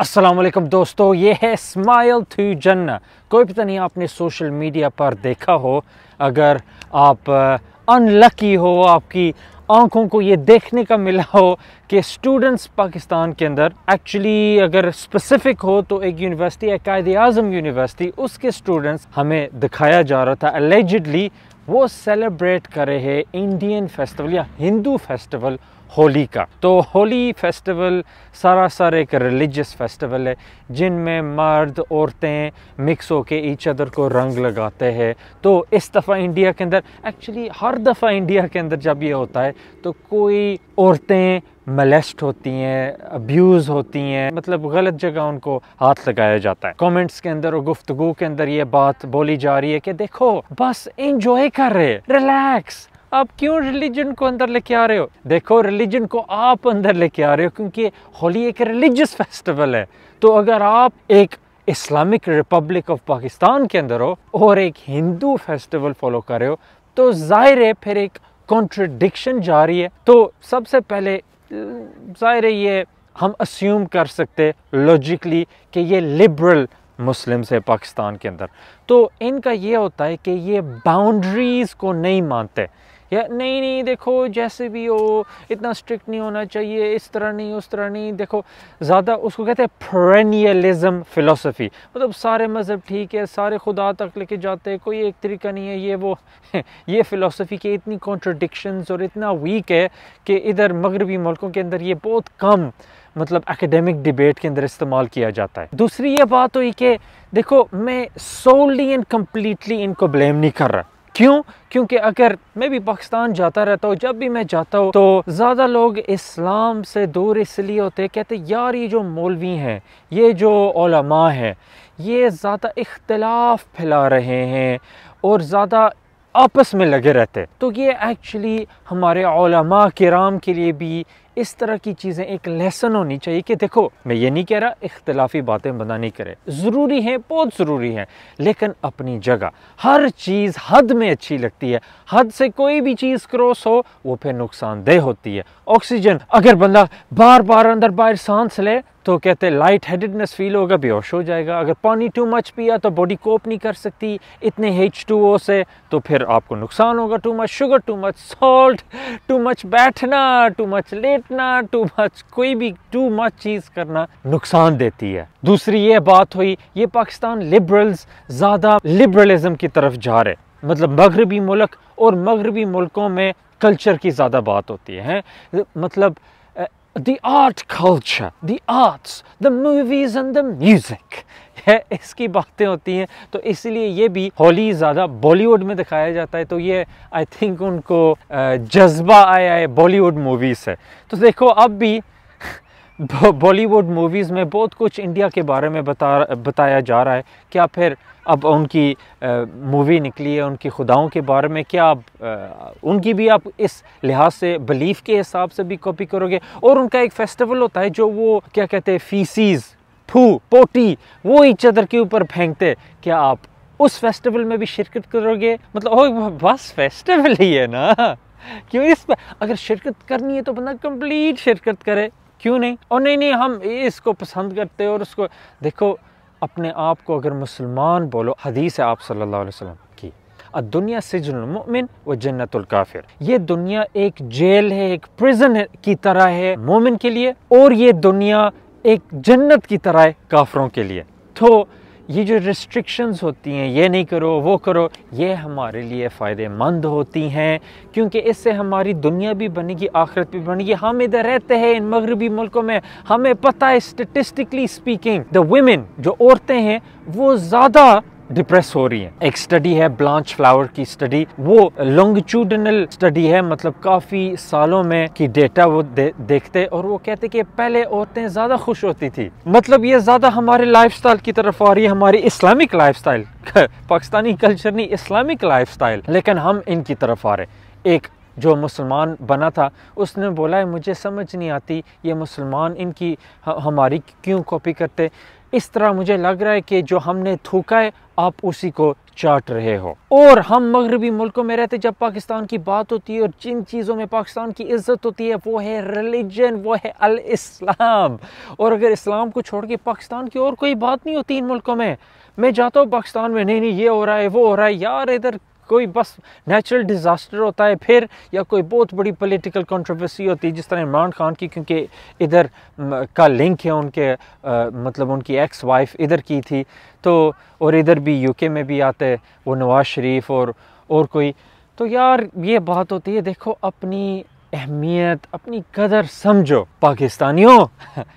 असलम दोस्तों ये है स्माइल थ्री जन्न कोई पता तो नहीं आपने सोशल मीडिया पर देखा हो अगर आप अनलकी हो आपकी आंखों को ये देखने का मिला हो कि स्टूडेंट्स पाकिस्तान के अंदर एक्चुअली अगर स्पेसिफिक हो तो एक यूनिवर्सिटी एक कायद अजम यूनिवर्सिटी उसके स्टूडेंट्स हमें दिखाया जा रहा था एलिजिडली वो सेलिब्रेट कर रहे इंडियन फेस्टिवल या हिंदू फेस्टिवल होली का तो होली फेस्टिवल सरासर एक रिलीजियस फेस्टिवल है जिनमें मर्द औरतें मिक्स होके ईच अदर को रंग लगाते हैं तो इस दफ़ा इंडिया के अंदर एक्चुअली हर दफ़ा इंडिया के अंदर जब ये होता है तो कोई औरतें मलेस्ट होती हैं अब्यूज़ होती हैं मतलब गलत जगह उनको हाथ लगाया जाता है कमेंट्स के अंदर और गुफ्तगु के अंदर ये बात बोली जा रही है कि देखो बस इंजॉय कर रहे रिलैक्स आप क्यों रिलीजन को अंदर लेके आ रहे हो देखो रिलीजन को आप अंदर लेके आ रहे हो क्योंकि होली एक रिलीजियस फेस्टिवल है तो अगर आप एक इस्लामिक रिपब्लिक ऑफ पाकिस्तान के अंदर हो और एक हिंदू फेस्टिवल फॉलो कर रहे हो तो जाहिर है फिर एक कॉन्ट्रडिक्शन जा रही है तो सबसे पहले ज़ाहिर ये हम अस्यूम कर सकते लॉजिकली कि ये लिबरल मुस्लिम्स है पाकिस्तान के अंदर तो इनका ये होता है कि ये बाउंड्रीज़ को नहीं मानते या नहीं नहीं देखो जैसे भी हो इतना स्ट्रिक्ट नहीं होना चाहिए इस तरह नहीं उस तरह नहीं देखो ज़्यादा उसको कहते हैं फ्रेनियलिज्म फ़िलासफ़ी मतलब सारे मज़हब ठीक है सारे खुदा तक लेके जाते हैं कोई एक तरीका नहीं है ये वो ये फ़िलासफ़ी के इतनी कॉन्ट्रडिक्शंस और इतना वीक है कि इधर मगरबी मुल्कों के अंदर ये बहुत कम मतलब एकेडमिक डिबेट के अंदर इस्तेमाल किया जाता है दूसरी ये बात हुई कि देखो मैं सोलली एंड कम्प्लीटली इनको ब्लेम नहीं कर रहा क्यों क्योंकि अगर मैं भी पाकिस्तान जाता रहता हूँ जब भी मैं जाता हूँ तो ज़्यादा लोग इस्लाम से दूर इसलिए होते कहते यार ये जो मौलवी हैं ये जो ओलमा हैं ये ज़्यादा इख्तलाफ फैला रहे हैं और ज़्यादा आपस में लगे रहते हैं तो ये एक्चुअली हमारे कराम के लिए भी इस तरह की चीज़ें एक लेसन होनी चाहिए कि देखो मैं ये नहीं कह रहा इख्तलाफी बातें बना नहीं करें ज़रूरी हैं बहुत ज़रूरी हैं लेकिन अपनी जगह हर चीज़ हद में अच्छी लगती है हद से कोई भी चीज़ क्रॉस हो वो फिर नुकसानदेह होती है ऑक्सीजन अगर बंदा बार बार अंदर बाहर सांस ले तो कहते हैं लाइट हेडेडनेस फील होगा बेहोश हो जाएगा अगर पानी टू मच पिया तो बॉडी कोप नहीं कर सकती इतने एच टू ओ से तो फिर आपको नुकसान होगा too much sugar too much salt too much बैठना टू मच लेटना टू मच कोई भी टू मच चीज़ करना नुकसान देती है दूसरी ये बात हुई ये पाकिस्तान लिबरल्स ज़्यादा लिबरलिज़म की तरफ जा रहे मतलब मगरबी मुल्क और मगरबी मुल्कों में कल्चर की ज़्यादा बात होती है मतलब the art culture, the arts, the movies and the music. है इसकी बातें होती हैं तो इसलिए ये भी होली ज़्यादा बॉलीवुड में दिखाया जाता है तो ये आई थिंक उनको जज्बा आया है बॉलीवुड मूवीज़ है तो देखो अब भी बॉलीवुड मूवीज़ में बहुत कुछ इंडिया के बारे में बता बताया जा रहा है क्या फिर अब उनकी मूवी निकली है उनकी खुदाओं के बारे में क्या आप आ, उनकी भी आप इस लिहाज से बिलीफ के हिसाब से भी कॉपी करोगे और उनका एक फेस्टिवल होता है जो वो क्या कहते हैं फीसीज़ थू पोटी वो इच अदर के ऊपर फेंकते क्या आप उस फेस्टिवल में भी शिरकत करोगे मतलब ओ बस फेस्टिवल ही है ना क्यों इस पर अगर शिरकत करनी है तो बंदा कंप्लीट शिरकत करे क्यों नहीं और नहीं नहीं हम इसको पसंद करते हैं और उसको देखो अपने आप को अगर मुसलमान बोलो हदीस है आप सल्लल्लाहु अलैहि वसल्लम की दुनिया सिजमिन व जन्नतुल काफिर ये दुनिया एक जेल है एक प्रिजन है, की तरह है मोमिन के लिए और ये दुनिया एक जन्नत की तरह है काफरों के लिए तो ये जो रिस्ट्रिक्शंस होती हैं ये नहीं करो वो करो ये हमारे लिए फ़ायदेमंद होती हैं क्योंकि इससे हमारी दुनिया भी बनेगी आखिरत भी बनेगी हम इधर रहते हैं इन मगरबी मुल्कों में हमें पता है स्टेटिस्टिकली स्पीकिंग द वमेन जो औरतें हैं वो ज़्यादा डिप्रेस हो रही है एक स्टडी है ब्लांच फ्लावर की स्टडी वो लॉन्गिट्यूडनल स्टडी है मतलब काफ़ी सालों में की डेटा वो दे, देखते और वो कहते कि पहले औरतें ज़्यादा खुश होती थी मतलब ये ज़्यादा हमारे लाइफस्टाइल की तरफ आ रही है हमारी इस्लामिक लाइफस्टाइल पाकिस्तानी कल्चर नहीं इस्लामिक लाइफस्टाइल लेकिन हम इनकी तरफ आ रहे एक जो मुसलमान बना था उसने बोला है मुझे समझ नहीं आती ये मुसलमान इनकी हमारी क्यों कॉपी करते इस तरह मुझे लग रहा है कि जो हमने थूका है आप उसी को चाट रहे हो और हम मगरबी मुल्कों में रहते जब पाकिस्तान की बात होती है और जिन चीज़ों में पाकिस्तान की इज्जत होती है वो है रिलीजन वो है अल इस्लाम और अगर इस्लाम को छोड़ के पाकिस्तान की और कोई बात नहीं होती इन मुल्कों में मैं जाता हूँ पाकिस्तान में नहीं नहीं ये हो रहा है वो हो रहा है यार इधर कोई बस नेचुरल डिज़ास्टर होता है फिर या कोई बहुत बड़ी पॉलिटिकल कंट्रोवर्सी होती है जिस तरह इमरान खान की क्योंकि इधर का लिंक है उनके आ, मतलब उनकी एक्स वाइफ इधर की थी तो और इधर भी यूके में भी आते हैं वो नवाज़ शरीफ और और कोई तो यार ये बात होती है देखो अपनी अहमियत अपनी कदर समझो पाकिस्तानियों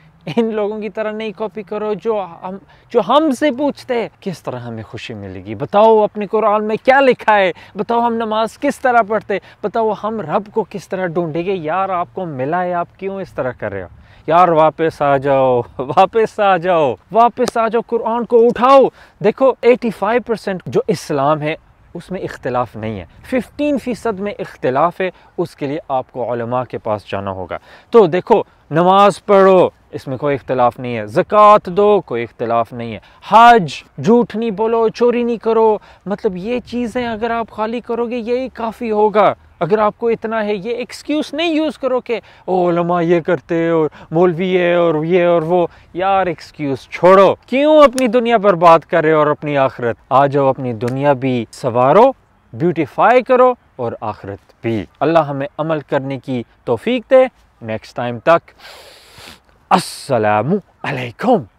इन लोगों की तरह नहीं कॉपी करो जो हम जो हमसे पूछते हैं किस तरह हमें खुशी मिलेगी बताओ अपने कुरान में क्या लिखा है बताओ हम नमाज किस तरह पढ़ते बताओ हम रब को किस तरह ढूंढेंगे यार आपको मिला है आप क्यों इस तरह कर रहे हो यार वापस आ जाओ वापस आ जाओ वापस आ जाओ कुरान को उठाओ देखो 85 परसेंट जो इस्लाम है उसमें इख्तलाफ नहीं है 15 फ़ीसद में इख्तलाफ है उसके लिए आपको के पास जाना होगा तो देखो नमाज पढ़ो इसमें कोई इख्तलाफ नहीं है ज़क़़त दो कोई इख्तलाफ नहीं है हज झूठ नहीं बोलो चोरी नहीं करो मतलब ये चीज़ें अगर आप खाली करोगे यही काफ़ी होगा अगर आपको इतना है ये एक्सक्यूज़ नहीं यूज़ करो कि ओलमा ये करते और मौलवी है और ये और वो यार एक्सक्यूज़ छोड़ो क्यों अपनी दुनिया पर बात कर रहे हो और अपनी आखिरत आ जाओ अपनी दुनिया भी सवारो ब्यूटिफाई करो और आखिरत भी अल्लाह हमें अमल करने की तोफ़ी दे Next time tak. Assalamu alaikum.